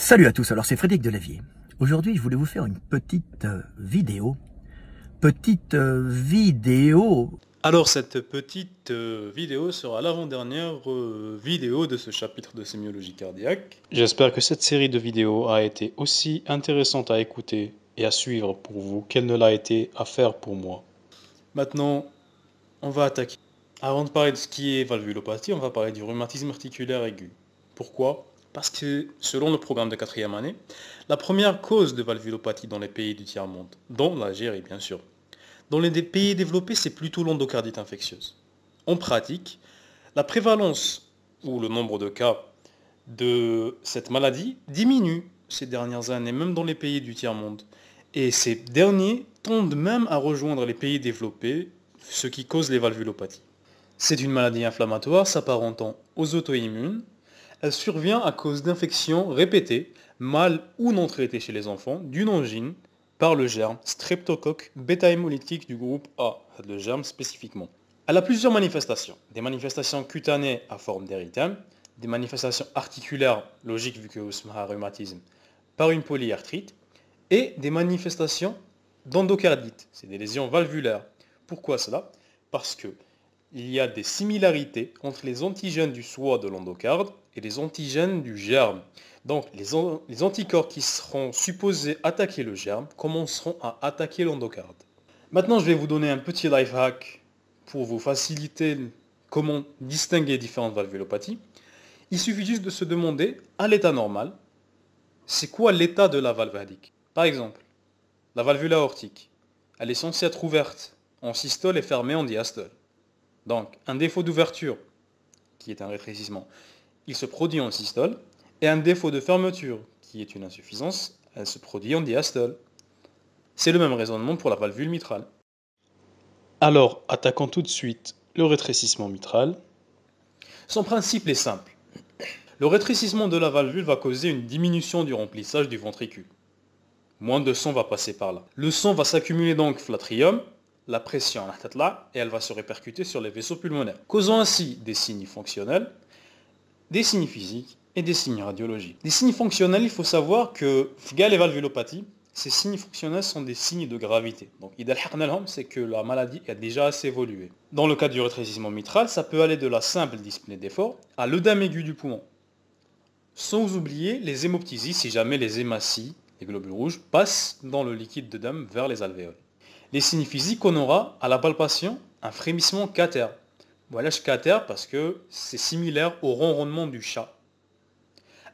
Salut à tous, alors c'est Frédéric Delavier. Aujourd'hui, je voulais vous faire une petite euh, vidéo. Petite euh, vidéo. Alors cette petite euh, vidéo sera l'avant-dernière vidéo de ce chapitre de sémiologie cardiaque. J'espère que cette série de vidéos a été aussi intéressante à écouter et à suivre pour vous qu'elle ne l'a été à faire pour moi. Maintenant, on va attaquer. Avant de parler de ce qui est valvulopathie, on va parler du rhumatisme articulaire aigu. Pourquoi parce que, selon le programme de quatrième année, la première cause de valvulopathie dans les pays du tiers-monde, dont l'Algérie bien sûr, dans les pays développés, c'est plutôt l'endocardite infectieuse. En pratique, la prévalence ou le nombre de cas de cette maladie diminue ces dernières années, même dans les pays du tiers-monde. Et ces derniers tendent même à rejoindre les pays développés, ce qui cause les valvulopathies. C'est une maladie inflammatoire s'apparentant aux auto-immunes, elle survient à cause d'infections répétées, mal ou non traitées chez les enfants, d'une angine par le germe streptocoque bêta-hémolytique du groupe A, le germe spécifiquement. Elle a plusieurs manifestations. Des manifestations cutanées à forme d'érythème, des manifestations articulaires, logiques vu que c'est un rhumatisme, par une polyarthrite, et des manifestations d'endocardite, c'est des lésions valvulaires. Pourquoi cela Parce qu'il y a des similarités entre les antigènes du soi de l'endocarde et les antigènes du germe. Donc les, anticorps qui seront supposés attaquer le germe commenceront à attaquer l'endocarde. Maintenant je vais vous donner un petit life hack pour vous faciliter comment distinguer différentes valvulopathies. Il suffit juste de se demander à l'état normal, c'est quoi l'état de la valve Par exemple, la valvule aortique, elle est censée être ouverte en systole et fermée en diastole. Donc un défaut d'ouverture, qui est un rétrécissement, il se produit en systole, et un défaut de fermeture, qui est une insuffisance, elle se produit en diastole. C'est le même raisonnement pour la valvule mitrale. Alors, attaquons tout de suite le rétrécissement mitral. Son principe est simple. Le rétrécissement de la valvule va causer une diminution du remplissage du ventricule. Moins de sang va passer par là. Le sang va s'accumuler donc flatrium, la pression là et elle va se répercuter sur les vaisseaux pulmonaires, causant ainsi des signes fonctionnels des signes physiques et des signes radiologiques. Des signes fonctionnels, il faut savoir que Fugal et valvulopathie, ces signes fonctionnels sont des signes de gravité. Donc, c'est que la maladie a déjà assez évolué. Dans le cas du rétrécissement mitral, ça peut aller de la simple dyspnée d'effort à l'œdème aigu du poumon. Sans oublier les hémoptysies, si jamais les hématies, les globules rouges, passent dans le liquide de dame vers les alvéoles. Les signes physiques, on aura à la palpation un frémissement catère. Voilà terre parce que c'est similaire au ronronnement du chat.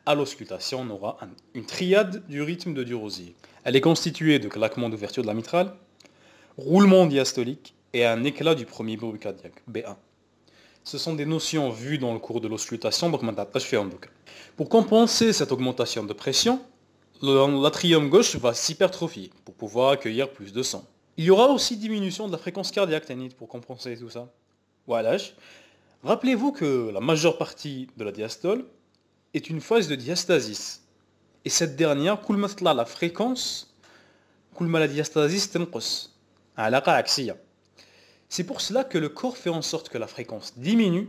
À l'auscultation, on aura une triade du rythme de Durosier. Elle est constituée de claquements d'ouverture de la mitrale, roulement diastolique et un éclat du premier bruit cardiaque, B1. Ce sont des notions vues dans le cours de l'auscultation, donc Pour compenser cette augmentation de pression, l'atrium gauche va s'hypertrophier pour pouvoir accueillir plus de sang. Il y aura aussi diminution de la fréquence cardiaque, Tanit, pour compenser tout ça. Rappelez-vous que la majeure partie de la diastole est une phase de diastasis. Et cette dernière, la fréquence, la diastasis C'est pour cela que le corps fait en sorte que la fréquence diminue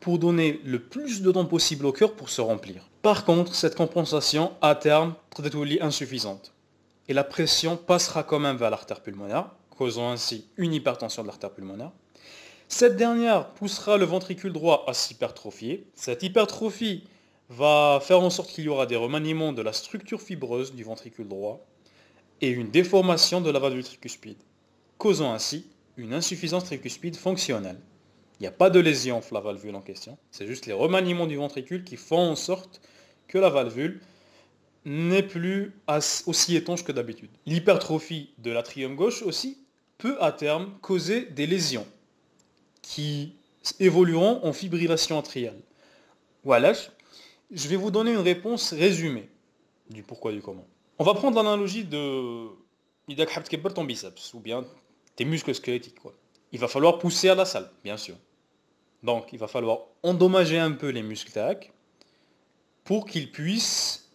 pour donner le plus de temps possible au cœur pour se remplir. Par contre, cette compensation, à terme, est insuffisante. Et la pression passera quand même vers l'artère pulmonaire, causant ainsi une hypertension de l'artère pulmonaire. Cette dernière poussera le ventricule droit à s'hypertrophier. Cette hypertrophie va faire en sorte qu'il y aura des remaniements de la structure fibreuse du ventricule droit et une déformation de la valve tricuspide, causant ainsi une insuffisance tricuspide fonctionnelle. Il n'y a pas de lésion la valvule en question, c'est juste les remaniements du ventricule qui font en sorte que la valvule n'est plus aussi étanche que d'habitude. L'hypertrophie de l'atrium gauche aussi peut à terme causer des lésions qui évolueront en fibrillation atriale. Voilà, je vais vous donner une réponse résumée du pourquoi et du comment. On va prendre l'analogie de ton biceps ou bien tes muscles squelettiques. Quoi. Il va falloir pousser à la salle, bien sûr. Donc il va falloir endommager un peu les muscles tac pour qu'ils puissent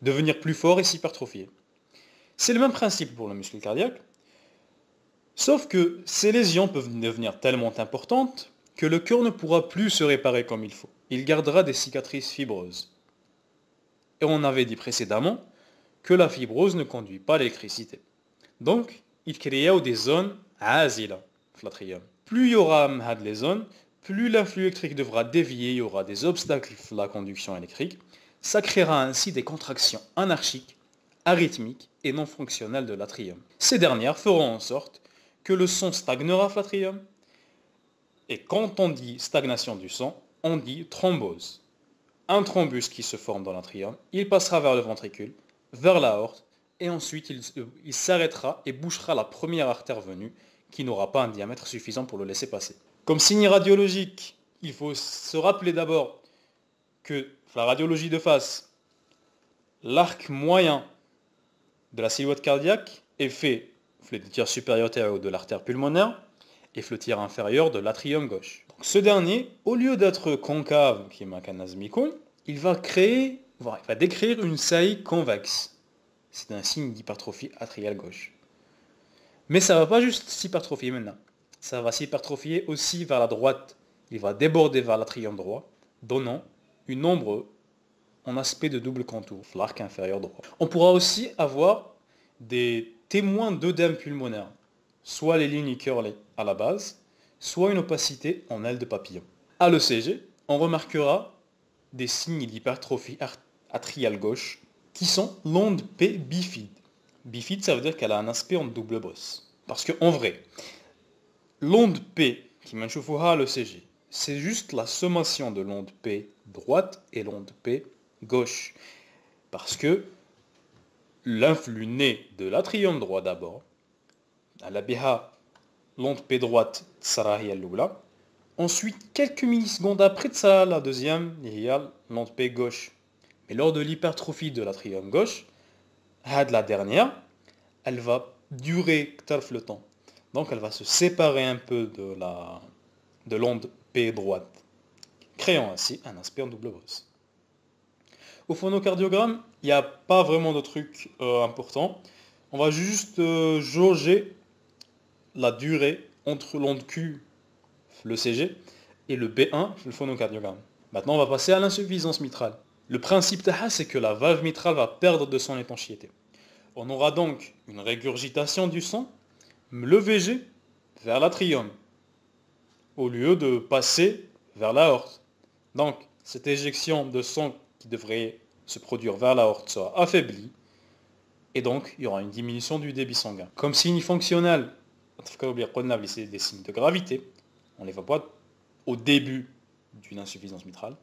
devenir plus forts et s'hypertrophier. C'est le même principe pour le muscle cardiaque. Sauf que ces lésions peuvent devenir tellement importantes que le cœur ne pourra plus se réparer comme il faut. Il gardera des cicatrices fibreuses. Et on avait dit précédemment que la fibrose ne conduit pas l'électricité. Donc, il créera des zones azila, flatrium. Plus il y aura les zones, plus l'influx électrique devra dévier, il y aura des obstacles à la conduction électrique. Ça créera ainsi des contractions anarchiques, arythmiques et non fonctionnelles de l'atrium. Ces dernières feront en sorte que le son stagnera flatrium. Et quand on dit stagnation du sang, on dit thrombose. Un thrombus qui se forme dans l'atrium, il passera vers le ventricule, vers l'aorte, et ensuite il, euh, il s'arrêtera et bouchera la première artère venue, qui n'aura pas un diamètre suffisant pour le laisser passer. Comme signe radiologique, il faut se rappeler d'abord que la radiologie de face, l'arc moyen de la silhouette cardiaque est fait tiers supérieur de l'artère pulmonaire et flottir inférieur de l'atrium gauche. ce dernier, au lieu d'être concave, qui est ma il va créer, il va décrire une saillie convexe. C'est un signe d'hypertrophie atriale gauche. Mais ça ne va pas juste s'hypertrophier maintenant. Ça va s'hypertrophier aussi vers la droite. Il va déborder vers l'atrium droit, donnant une ombre en aspect de double contour, l'arc inférieur droit. On pourra aussi avoir des témoin d'œdème pulmonaire, soit les lignes curlées à la base, soit une opacité en aile de papillon. À l'ECG, on remarquera des signes d'hypertrophie atriale gauche qui sont l'onde P bifide. Bifide, ça veut dire qu'elle a un aspect en double bosse. Parce qu'en vrai, l'onde P qui m'enchauffera à l'ECG, c'est juste la sommation de l'onde P droite et l'onde P gauche. Parce que l'influx de l'atrium droit d'abord, à la béha l'onde P droite, Tsarahi al Ensuite, quelques millisecondes après ça, la deuxième, il y l'onde P gauche. Mais lors de l'hypertrophie de l'atrium gauche, de la dernière, elle va durer le temps. Donc elle va se séparer un peu de l'onde la... de P droite, créant ainsi un aspect en double bosse. Au phonocardiogramme, il n'y a pas vraiment de truc euh, important. On va juste euh, jauger la durée entre l'onde Q, le CG, et le B1, le phonocardiogramme. Maintenant, on va passer à l'insuffisance mitrale. Le principe c'est que la valve mitrale va perdre de son étanchéité. On aura donc une régurgitation du sang, le VG, vers l'atrium, au lieu de passer vers la horte. Donc, cette éjection de sang devrait se produire vers la horte, soit affaibli et donc il y aura une diminution du débit sanguin. Comme signe fonctionnel, c'est des signes de gravité, on ne les voit pas au début d'une insuffisance mitrale,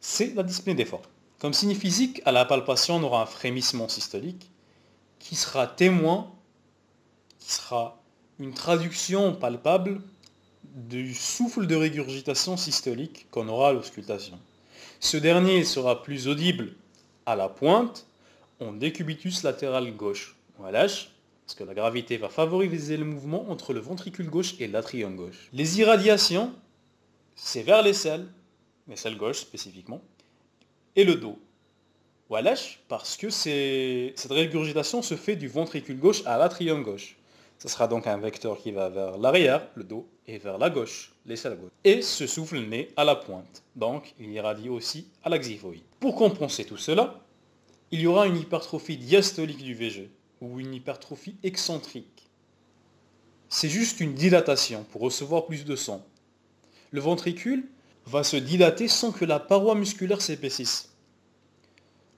c'est la dyspnée d'effort. Comme signe physique, à la palpation, on aura un frémissement systolique qui sera témoin, qui sera une traduction palpable du souffle de régurgitation systolique qu'on aura à l'auscultation. Ce dernier sera plus audible à la pointe en décubitus latéral gauche, lâche parce que la gravité va favoriser le mouvement entre le ventricule gauche et l'atrium gauche. Les irradiations, c'est vers les selles, les selles gauches spécifiquement, et le dos. Ou parce que cette régurgitation se fait du ventricule gauche à l'atrium gauche. Ce sera donc un vecteur qui va vers l'arrière, le dos, et vers la gauche, les gauche. Et se souffle le nez à la pointe, donc il irradie aussi à l'axiphoïde. Pour compenser tout cela, il y aura une hypertrophie diastolique du VG, ou une hypertrophie excentrique. C'est juste une dilatation pour recevoir plus de sang. Le ventricule va se dilater sans que la paroi musculaire s'épaississe.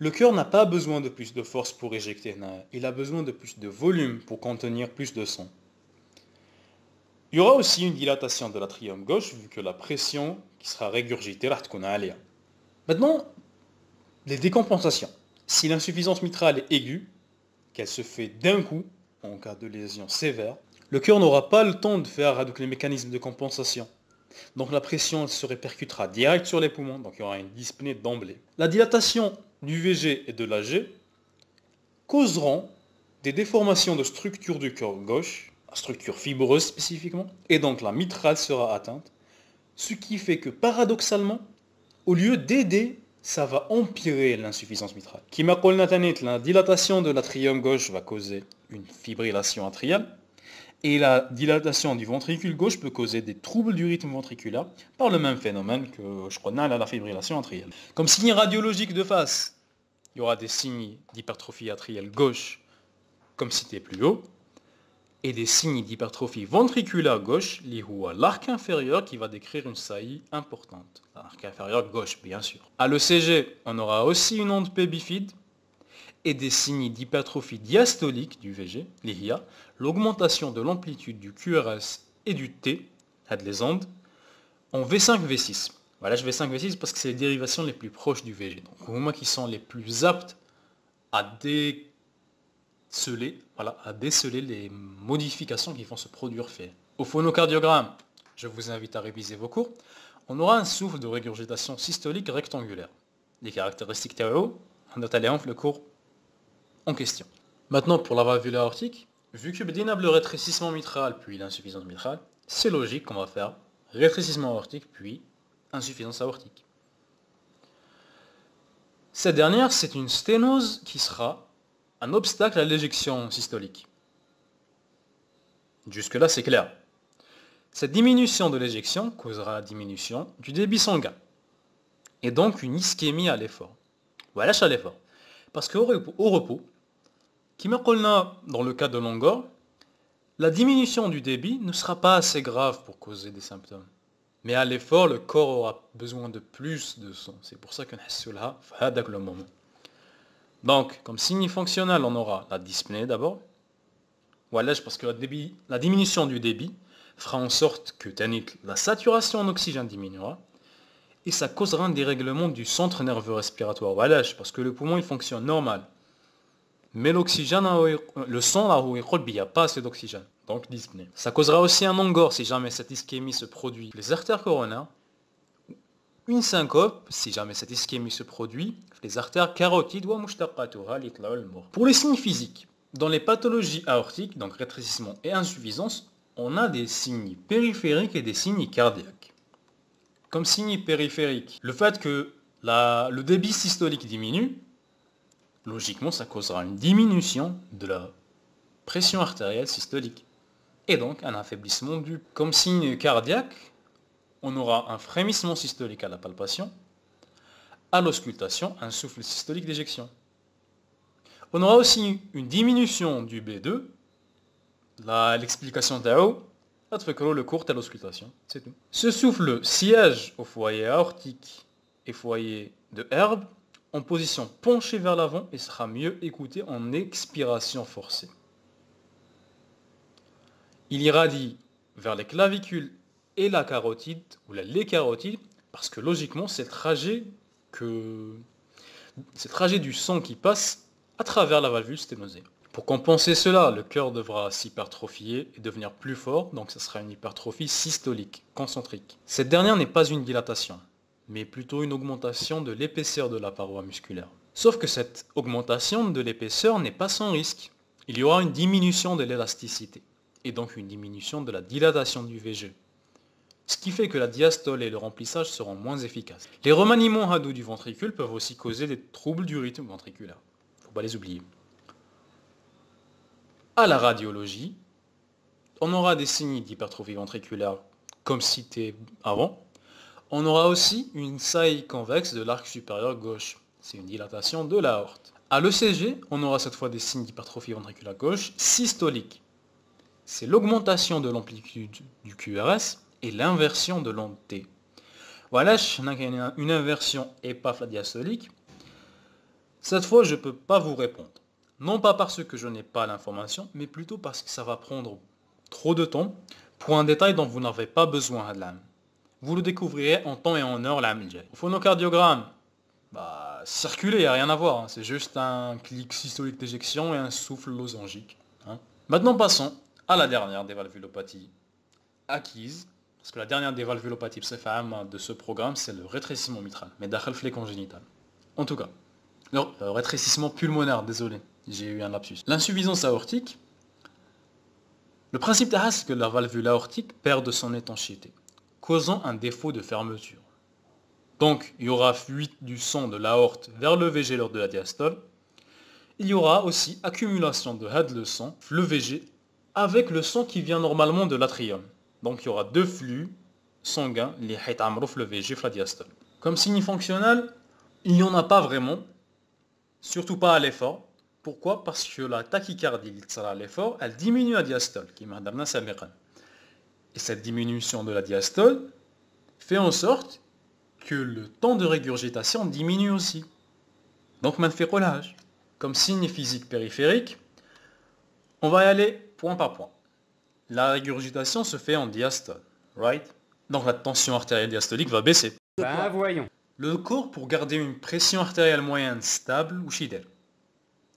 Le cœur n'a pas besoin de plus de force pour éjecter il a besoin de plus de volume pour contenir plus de sang. Il y aura aussi une dilatation de l'atrium gauche vu que la pression qui sera régurgitée a Maintenant, les décompensations. Si l'insuffisance mitrale est aiguë, qu'elle se fait d'un coup, en cas de lésion sévère, le cœur n'aura pas le temps de faire les mécanismes de compensation. Donc la pression se répercutera direct sur les poumons, donc il y aura une dyspnée d'emblée. La dilatation VG et de l'AG, causeront des déformations de structure du cœur gauche, structure fibreuse spécifiquement, et donc la mitrale sera atteinte, ce qui fait que paradoxalement, au lieu d'aider, ça va empirer l'insuffisance mitrale. Kimakol la dilatation de l'atrium gauche va causer une fibrillation atriale, et la dilatation du ventricule gauche peut causer des troubles du rythme ventriculaire par le même phénomène que je crois à la fibrillation atriale. Comme signe radiologique de face, il y aura des signes d'hypertrophie atrielle gauche comme cité plus haut, et des signes d'hypertrophie ventriculaire gauche liés à l'arc inférieur qui va décrire une saillie importante. L'arc inférieur gauche, bien sûr. À l'ECG, on aura aussi une onde P bifide et des signes d'hypertrophie diastolique du VG, à l'augmentation de l'amplitude du QRS et du T, à les ondes, en V5-V6. Voilà, bah là je vais 5 V6 parce que c'est les dérivations les plus proches du VG. Donc au moins, qui sont les plus aptes à déceler, voilà, à déceler les modifications qui vont se produire fait. Au phonocardiogramme, je vous invite à réviser vos cours, on aura un souffle de régurgitation systolique rectangulaire. Les caractéristiques TAO, on aller le cours en question. Maintenant pour la valvule aortique, vu que le rétrécissement mitral puis l'insuffisance mitrale, c'est logique qu'on va faire rétrécissement aortique puis insuffisance aortique. Cette dernière, c'est une sténose qui sera un obstacle à l'éjection systolique. Jusque-là, c'est clair. Cette diminution de l'éjection causera diminution du débit sanguin et donc une ischémie à l'effort. Ou à à l'effort. Parce qu'au repos, qui me repos dans le cas de Langor, la diminution du débit ne sera pas assez grave pour causer des symptômes. Mais à l'effort, le corps aura besoin de plus de son. C'est pour ça que a cela, le moment. Donc, comme signe fonctionnel, on aura la dyspnée d'abord. Voilà, parce que la, la diminution du débit fera en sorte que la saturation en oxygène diminuera et ça causera un dérèglement du centre nerveux respiratoire. Voilà, parce que le poumon il fonctionne normal. Mais l'oxygène, euh, le sang, il n'y a pas assez d'oxygène donc dyspnée. Ça causera aussi un angor si jamais cette ischémie se produit. Les artères coronaires, une syncope si jamais cette ischémie se produit, les artères carotides ou Pour les signes physiques, dans les pathologies aortiques, donc rétrécissement et insuffisance, on a des signes périphériques et des signes cardiaques. Comme signes périphériques, le fait que le débit systolique diminue, logiquement ça causera une diminution de la pression artérielle systolique et donc un affaiblissement du... Comme signe cardiaque, on aura un frémissement systolique à la palpation, à l'auscultation, un souffle systolique d'éjection. On aura aussi une diminution du B2, l'explication d'Ao, le court à l'auscultation, c'est tout. Ce souffle siège au foyer aortique et foyer de herbe en position penchée vers l'avant et sera mieux écouté en expiration forcée. Il irradie vers les clavicules et la carotide, ou la, les carotides, parce que logiquement, c'est le trajet que... C'est trajet du sang qui passe à travers la valvule sténosée. Pour compenser cela, le cœur devra s'hypertrophier et devenir plus fort, donc ce sera une hypertrophie systolique, concentrique. Cette dernière n'est pas une dilatation, mais plutôt une augmentation de l'épaisseur de la paroi musculaire. Sauf que cette augmentation de l'épaisseur n'est pas sans risque. Il y aura une diminution de l'élasticité et donc une diminution de la dilatation du VG. Ce qui fait que la diastole et le remplissage seront moins efficaces. Les remaniements hadous du ventricule peuvent aussi causer des troubles du rythme ventriculaire. Il Faut pas les oublier. À la radiologie, on aura des signes d'hypertrophie ventriculaire comme cité avant. On aura aussi une saille convexe de l'arc supérieur gauche. C'est une dilatation de l'aorte. À l'ECG, on aura cette fois des signes d'hypertrophie ventriculaire gauche systolique c'est l'augmentation de l'amplitude du QRS et l'inversion de l'onde T. Voilà, je n'ai une inversion diastolique. Cette fois, je ne peux pas vous répondre. Non pas parce que je n'ai pas l'information, mais plutôt parce que ça va prendre trop de temps pour un détail dont vous n'avez pas besoin à l'âme. Vous le découvrirez en temps et en heure l'âme. Au phonocardiogramme, bah, circuler, il a rien à voir. Hein. C'est juste un clic systolique d'éjection et un souffle losangique. Hein. Maintenant passons à la dernière des valvulopathies acquise. Parce que la dernière des valvulopathies de ce programme, c'est le rétrécissement mitral, mais flé congénital. En tout cas, le rétrécissement pulmonaire, désolé, j'ai eu un lapsus. L'insuffisance aortique, le principe à c'est que la valvule aortique perd de son étanchéité, causant un défaut de fermeture. Donc, il y aura fuite du sang de l'aorte vers le VG lors de la diastole. Il y aura aussi accumulation de had le sang, le VG avec le sang qui vient normalement de l'atrium. Donc il y aura deux flux sanguins, les Amrouf, le VG, la diastole. Comme signe fonctionnel, il n'y en a pas vraiment, surtout pas à l'effort. Pourquoi Parce que la tachycardie à l'effort, elle diminue la diastole, qui est Et cette diminution de la diastole fait en sorte que le temps de régurgitation diminue aussi. Donc, man fait Comme signe physique périphérique, on va y aller point par point. La régurgitation se fait en diastole, right Donc la tension artérielle diastolique va baisser. Bah voyons. Le corps, pour garder une pression artérielle moyenne stable ou chidelle,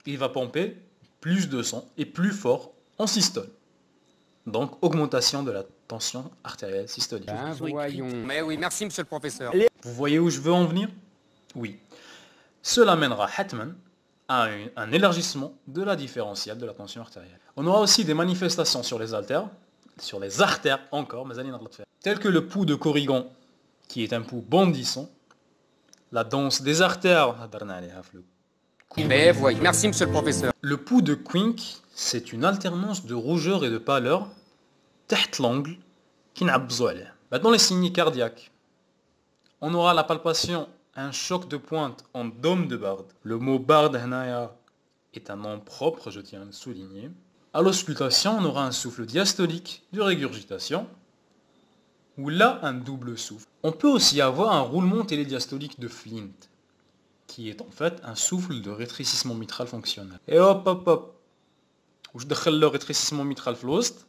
il va pomper plus de sang et plus fort en systole. Donc augmentation de la tension artérielle systolique. Ben voyons. Mais oui, merci monsieur le professeur. Vous voyez où je veux en venir Oui. Cela mènera Hetman un élargissement de la différentielle de la tension artérielle. On aura aussi des manifestations sur les artères, sur les artères encore, mais Tel que le pouls de Corrigan, qui est un pouls bondissant, la danse des artères, mais voyez, merci monsieur le professeur. Le pouls de Quink, c'est une alternance de rougeur et de pâleur, tête l'angle, qui n'a besoin. Maintenant les signes cardiaques. On aura la palpation un choc de pointe en dôme de barde. Le mot barde est un nom propre, je tiens à le souligner. À l'auscultation, on aura un souffle diastolique de régurgitation, ou là un double souffle. On peut aussi avoir un roulement télédiastolique de Flint, qui est en fait un souffle de rétrécissement mitral fonctionnel. Et hop hop hop, je le rétrécissement mitral flost,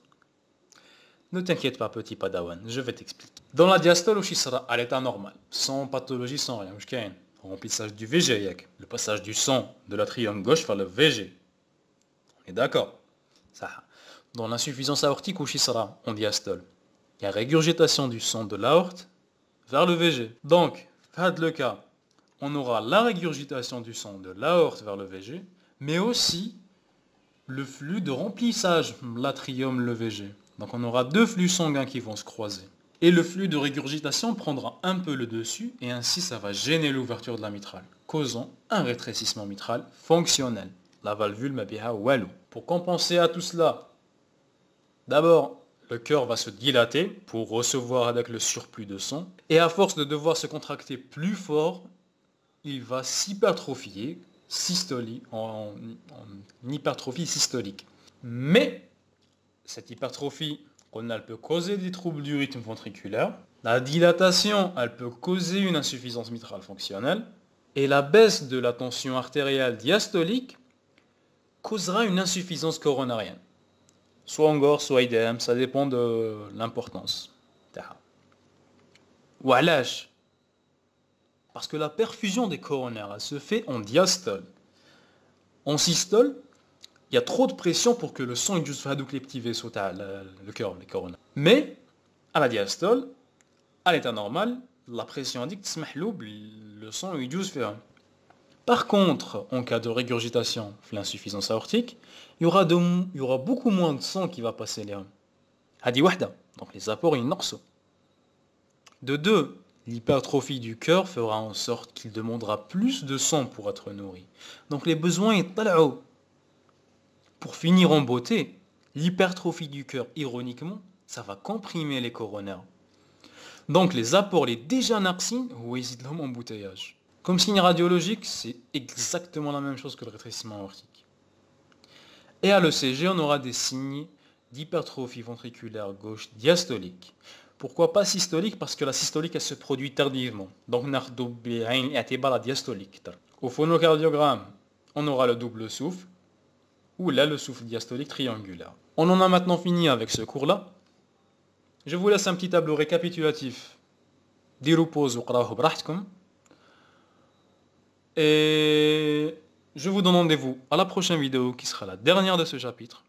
ne t'inquiète pas, petit padawan, je vais t'expliquer. Dans la diastole, sera à l'état normal, sans pathologie, sans rien, Remplissage du VG, Le passage du sang de l'atrium gauche vers le VG. On est d'accord. Ça. Dans l'insuffisance aortique, Shisra, en diastole, il y a régurgitation du sang de l'aorte vers le VG. Donc, dans le cas, on aura la régurgitation du sang de l'aorte vers le VG, mais aussi le flux de remplissage, l'atrium, le VG. Donc on aura deux flux sanguins qui vont se croiser. Et le flux de régurgitation prendra un peu le dessus et ainsi ça va gêner l'ouverture de la mitrale, causant un rétrécissement mitral fonctionnel. La valvule bien walu. Pour compenser à tout cela, d'abord le cœur va se dilater pour recevoir avec le surplus de sang et à force de devoir se contracter plus fort, il va s'hypertrophier, systolie, en hypertrophie systolique. Mais cette hypertrophie, elle peut causer des troubles du rythme ventriculaire. La dilatation, elle peut causer une insuffisance mitrale fonctionnelle. Et la baisse de la tension artérielle diastolique causera une insuffisance coronarienne. Soit encore, soit IDM, ça dépend de l'importance. Ou Parce que la perfusion des coronaires, elle se fait en diastole. En systole, il y a trop de pression pour que le sang les soit à le, le cœur, les corona. Mais, à la diastole, à l'état normal, la pression indique le sang induce fait Par contre, en cas de régurgitation, l'insuffisance aortique, il y, aura beaucoup moins de sang qui va passer les Hadi wahda, donc les apports et morceau. De deux, l'hypertrophie du cœur fera en sorte qu'il demandera plus de sang pour être nourri. Donc les besoins sont pour finir en beauté, l'hypertrophie du cœur, ironiquement, ça va comprimer les coronaires. Donc les apports, les déjà narcines, ou c'est l'homme embouteillage. Comme signe radiologique, c'est exactement la même chose que le rétrécissement aortique. Et à l'ECG, on aura des signes d'hypertrophie ventriculaire gauche diastolique. Pourquoi pas systolique Parce que la systolique, elle se produit tardivement. Donc, la diastolique. Au phonocardiogramme, on aura le double souffle, où là le souffle diastolique triangulaire. On en a maintenant fini avec ce cours-là. Je vous laisse un petit tableau récapitulatif. Et je vous donne rendez-vous à la prochaine vidéo qui sera la dernière de ce chapitre.